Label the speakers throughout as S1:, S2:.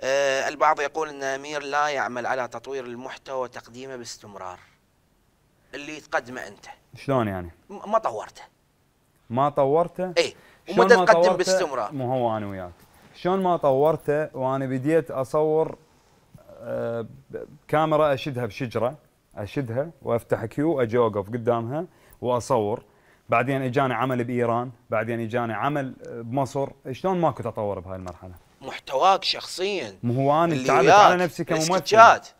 S1: آه، البعض يقول أن أمير لا يعمل على تطوير المحتوى وتقديمه باستمرار اللي تقدمه أنت شلون يعني؟ ما طورته ما طورته؟ اي وما تقدم باستمرار مو هو أنا وياك شلون ما طورته وأنا بديت أصور آه، كاميرا أشدها بشجرة أشدها وأفتح كيو أجي أوقف قدامها وأصور بعدين اجاني عمل بايران، بعدين اجاني عمل آه، بمصر، شلون ما كنت اطور بهاي المرحله؟ محتواك شخصيا مو هو انا تعبت على نفسي كممثل تعبت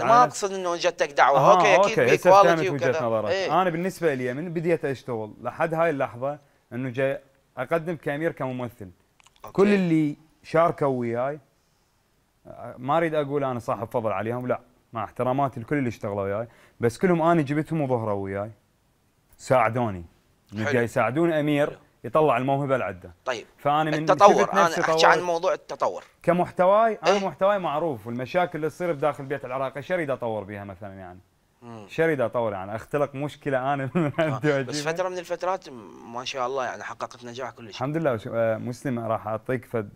S1: انا ما اقصد انه جتك دعوه آه اوكي اكيد في كواليتي وكذا نظرك. ايه؟ انا بالنسبه لي من بديت اشتغل لحد هاي اللحظه انه جاي اقدم كامير كممثل أوكي. كل اللي شاركوا وياي ما اريد اقول انا صاحب فضل عليهم لا مع احتراماتي لكل اللي اشتغلوا وياي بس كلهم انا جبتهم وظهروا وياي ساعدوني جاي يساعدون امير يطلع الموهبه العده طيب فانا من التطور انا احكي عن موضوع التطور كمحتواي انا إيه؟ محتواي معروف والمشاكل اللي تصير بداخل بيت العراقي اريد اطور بها مثلا يعني شو اريد اطور يعني اختلق مشكله انا آه، عندي آه. بس فتره من الفترات ما شاء الله يعني حققت نجاح كلش الحمد لله آه، مسلم راح اعطيك فد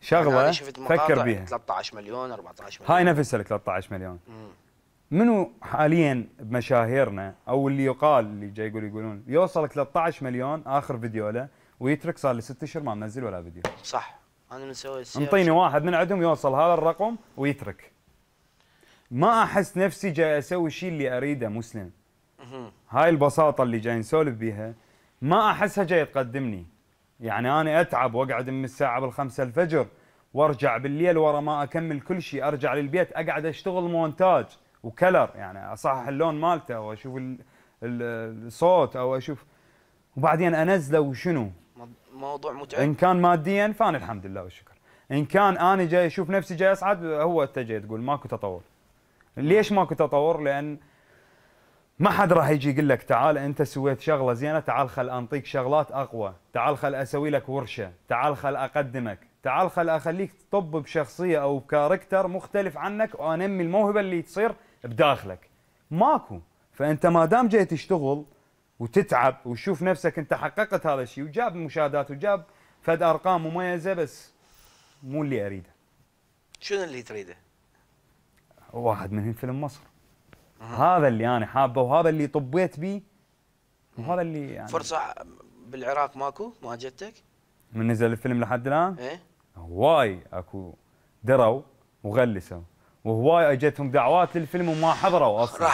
S1: شغله أنا شفت فكر بيها 13 مليون 14 مليون هاي نفسها ال 13 مليون مم. منو حاليا بمشاهيرنا او اللي يقال اللي جاي يقول يقولون يوصل 13 مليون اخر فيديو له ويترك صار له ست اشهر ما منزل ولا فيديو صح انا مسوي انطيني واحد من عندهم يوصل هذا الرقم ويترك ما احس نفسي جاي اسوي الشيء اللي اريده مسلم هاي البساطه اللي جاي نسولف بيها ما احسها جاي تقدمني يعني انا اتعب واقعد من الساعه بالخمسة الفجر وارجع بالليل ورا ما اكمل كل شيء ارجع للبيت اقعد اشتغل مونتاج وكلر يعني اصحح اللون مالته او اشوف الصوت او اشوف وبعدين انزله وشنو موضوع متعب ان كان ماديا فانا الحمد لله والشكر ان كان انا جاي اشوف نفسي جاي اصعد هو اتجه تقول ماكو تطور ليش ماكو تطور لان ما حد راح يجي يقول لك تعال انت سويت شغله زينه تعال خل انطيك شغلات اقوى تعال خل اسوي لك ورشه تعال خل اقدمك تعال خل اخليك تطب بشخصيه او بكاركتر مختلف عنك وانمي الموهبه اللي تصير بداخلك ماكو فانت ما دام جاي تشتغل وتتعب وتشوف نفسك انت حققت هذا الشيء وجاب مشاهدات وجاب فد ارقام مميزه بس مو اللي اريده شنو اللي تريده؟ واحد من فيلم مصر هذا اللي انا حابه وهذا اللي طبيت به وهذا اللي يعني فرصه بالعراق ماكو ما جتك؟ من نزل الفيلم لحد الان؟ ايه هواي اكو دروا وغلسوا وهواي اجتهم دعوات للفيلم وما حضروا اصلا